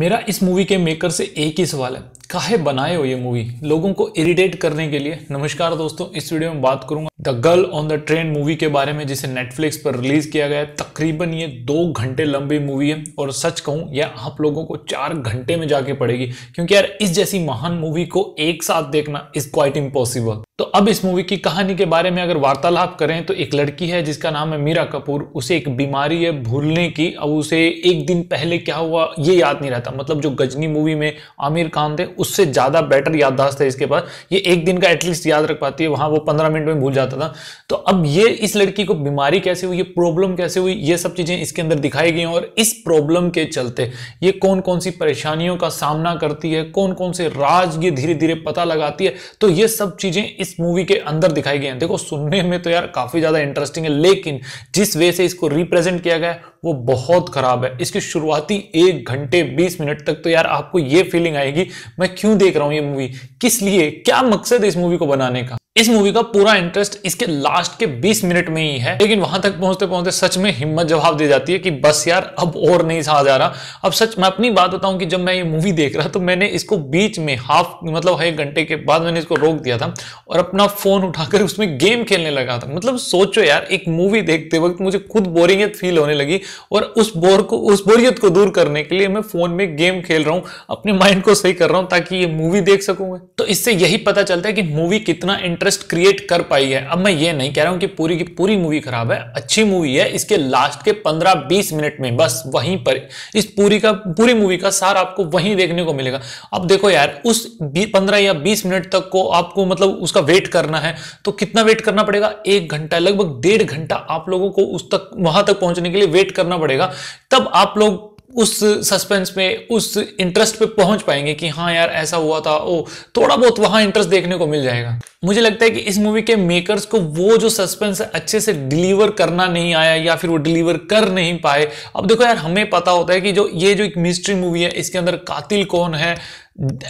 मेरा इस मूवी के मेकर से एक ही सवाल है काहे बनाए हो ये मूवी लोगों को इरिटेट करने के लिए नमस्कार दोस्तों इस वीडियो में बात करूंगा the girl on the train movie के बारे में जिसे नेटफ्लिक्स पर रिलीज किया गया है तकरीबन ये दो घंटे लंबी मूवी है और सच कहूं यह आप लोगों को चार घंटे में जाके पड़ेगी क्योंकि यार इस जैसी महान मूवी को एक साथ देखना इज क्वाइट इम्पॉसिबल तो अब इस मूवी की कहानी के बारे में अगर वार्तालाप करें तो एक लड़की है जिसका नाम है मीरा कपूर उसे एक बीमारी है भूलने की अब उसे एक दिन पहले क्या हुआ ये याद नहीं रहता मतलब जो गजनी मूवी में आमिर खान थे उससे ज़्यादा बेटर याददाश्त है इसके पास ये एक दिन का एटलीस्ट याद रख पाती है वहाँ वो पंद्रह मिनट में भूल जाता था तो अब ये इस लड़की को बीमारी कैसे हुई ये प्रॉब्लम कैसे हुई ये सब चीज़ें इसके अंदर दिखाई गई और इस प्रॉब्लम के चलते ये कौन कौन सी परेशानियों का सामना करती है कौन कौन से राज ये धीरे धीरे पता लगाती है तो ये सब चीज़ें इस मूवी के अंदर दिखाई गई हैं देखो सुनने में तो यार काफ़ी ज़्यादा इंटरेस्टिंग है लेकिन जिस वे से इसको रिप्रेजेंट किया गया वो बहुत ख़राब है इसकी शुरुआती एक घंटे बीस मिनट तक तो यार आपको ये फीलिंग आएगी मैं क्यों देख रहा हूं ये मूवी किस लिए क्या मकसद है इस मूवी को बनाने का इस मूवी का पूरा इंटरेस्ट इसके लास्ट के 20 मिनट में ही है लेकिन वहां तक पहुंचते पहुंचते सच में हिम्मत जवाब दे जाती है कि बस यार अब और नहीं सहा जा रहा अब सच मैं अपनी बात बताऊं कि जब मैं ये मूवी देख रहा तो मैंने इसको बीच में हाफ मतलब एक घंटे के बाद मैंने इसको रोक दिया था और अपना फोन उठाकर उसमें गेम खेलने लगा था मतलब सोचो यार एक मूवी देखते वक्त मुझे खुद बोरियत फील होने लगी और उस बोर को उस बोरियत को दूर करने के लिए मैं फोन में गेम खेल रहा हूँ अपने माइंड को सही कर रहा हूँ ताकि ये मूवी देख सकूं तो इससे यही पता चलता है कि मूवी कितना इंटरेस्ट इंटरेस्ट क्रिएट कर पाई है अब मैं ये नहीं कह रहा हूं कि पूरी की पूरी मूवी खराब है अच्छी मूवी है इसके लास्ट के 15-20 मिनट में बस वहीं पर इस पूरी का पूरी मूवी का सार आपको वहीं देखने को मिलेगा अब देखो यार उस 15 या 20 मिनट तक को आपको मतलब उसका वेट करना है तो कितना वेट करना पड़ेगा एक घंटा लगभग डेढ़ घंटा आप लोगों को उस तक वहां तक पहुंचने के लिए वेट करना पड़ेगा तब आप लोग उस सस्पेंस में उस इंटरेस्ट पे पहुंच पाएंगे कि हाँ यार ऐसा हुआ था ओ थोड़ा बहुत वहां इंटरेस्ट देखने को मिल जाएगा मुझे लगता है कि इस मूवी के मेकर्स को वो जो सस्पेंस है अच्छे से डिलीवर करना नहीं आया या फिर वो डिलीवर कर नहीं पाए अब देखो यार हमें पता होता है कि जो ये जो एक मिस्ट्री मूवी है इसके अंदर कातिल कौन है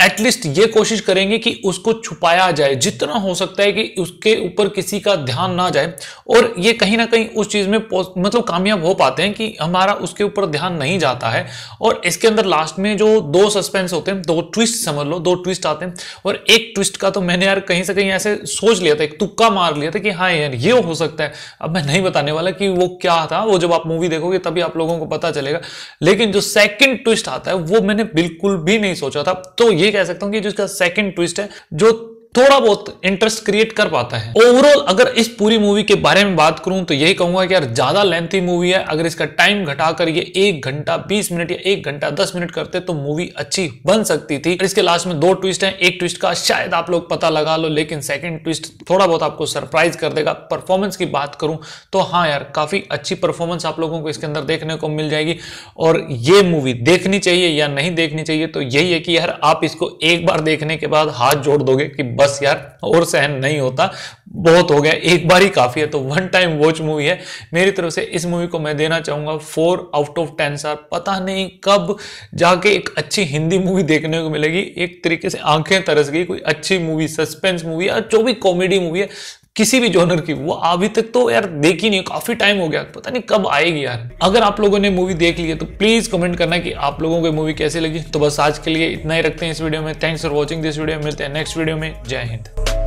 एटलीस्ट ये कोशिश करेंगे कि उसको छुपाया जाए जितना हो सकता है कि उसके ऊपर किसी का ध्यान ना जाए और ये कहीं ना कहीं उस चीज़ में मतलब कामयाब हो पाते हैं कि हमारा उसके ऊपर ध्यान नहीं जाता है और इसके अंदर लास्ट में जो दो सस्पेंस होते हैं दो ट्विस्ट समझ लो दो ट्विस्ट आते हैं और एक ट्विस्ट का तो मैंने यार कहीं से कहीं ऐसा ऐसे सोच लिया था एक तुक्का मार लिया था कि हाँ यार ये हो सकता है अब मैं नहीं बताने वाला कि वो क्या था वो जब आप मूवी देखोगे तभी आप लोगों को पता चलेगा लेकिन जो सेकंड ट्विस्ट आता है वो मैंने बिल्कुल भी नहीं सोचा था तो ये कह सकता हूँ कि जो इसका सेकंड ट्विस्ट है जो थोड़ा बहुत इंटरेस्ट क्रिएट कर पाता है ओवरऑल अगर इस पूरी मूवी के बारे में बात करूं तो यही कहूंगा कि यार ज्यादा लेंथी मूवी है अगर इसका टाइम घटाकर ये एक घंटा बीस मिनट या एक घंटा दस मिनट करते तो मूवी अच्छी बन सकती थी इसके लास्ट में दो ट्विस्ट है एक ट्विस्ट का शायद आप लोग पता लगा लो लेकिन सेकेंड ट्विस्ट थोड़ा बहुत आपको सरप्राइज कर देगा परफॉर्मेंस की बात करूं तो हाँ यार काफी अच्छी परफॉर्मेंस आप लोगों को इसके अंदर देखने को मिल जाएगी और ये मूवी देखनी चाहिए या नहीं देखनी चाहिए तो यही है कि यार आप इसको एक बार देखने के बाद हाथ जोड़ दोगे कि बस यार और सहन नहीं होता बहुत हो गया एक बार ही काफ़ी है तो वन टाइम वॉच मूवी है मेरी तरफ से इस मूवी को मैं देना चाहूंगा फोर आउट ऑफ टेन सार पता नहीं कब जाके एक अच्छी हिंदी मूवी देखने को मिलेगी एक तरीके से आंखें तरस गई कोई अच्छी मूवी सस्पेंस मूवी या जो भी कॉमेडी मूवी है किसी भी जॉनर की वो अभी तक तो यार देखी नहीं काफी टाइम हो गया पता नहीं कब आएगी यार अगर आप लोगों ने मूवी देख ली है तो प्लीज कमेंट करना कि आप लोगों को मूवी कैसे लगी तो बस आज के लिए इतना ही रखते हैं इस वीडियो में thanks for watching this video मिलते हैं नेक्स्ट वीडियो में जय हिंद